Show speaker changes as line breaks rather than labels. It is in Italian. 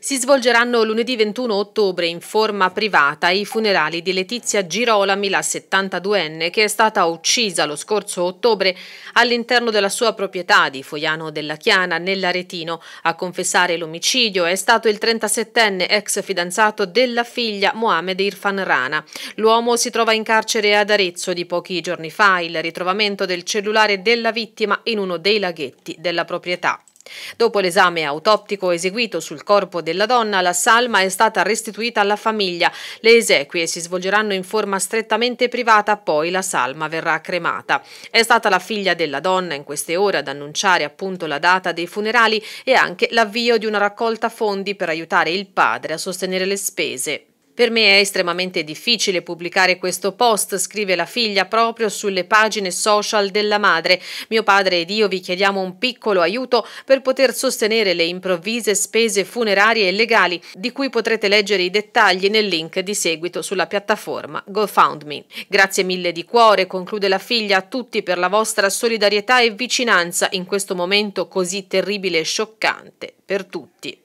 Si svolgeranno lunedì 21 ottobre in forma privata i funerali di Letizia Girolami, la 72enne, che è stata uccisa lo scorso ottobre all'interno della sua proprietà di Foiano della Chiana, nell'Aretino. A confessare l'omicidio è stato il 37enne ex fidanzato della figlia Mohamed Irfan Rana. L'uomo si trova in carcere ad Arezzo di pochi giorni fa, il ritrovamento del cellulare della vittima in uno dei laghetti della proprietà. Dopo l'esame autoptico eseguito sul corpo della donna, la salma è stata restituita alla famiglia. Le esequie si svolgeranno in forma strettamente privata, poi la salma verrà cremata. È stata la figlia della donna in queste ore ad annunciare appunto la data dei funerali e anche l'avvio di una raccolta fondi per aiutare il padre a sostenere le spese. Per me è estremamente difficile pubblicare questo post, scrive la figlia proprio sulle pagine social della madre. Mio padre ed io vi chiediamo un piccolo aiuto per poter sostenere le improvvise spese funerarie e legali, di cui potrete leggere i dettagli nel link di seguito sulla piattaforma GoFoundMe. Grazie mille di cuore, conclude la figlia, a tutti per la vostra solidarietà e vicinanza in questo momento così terribile e scioccante per tutti.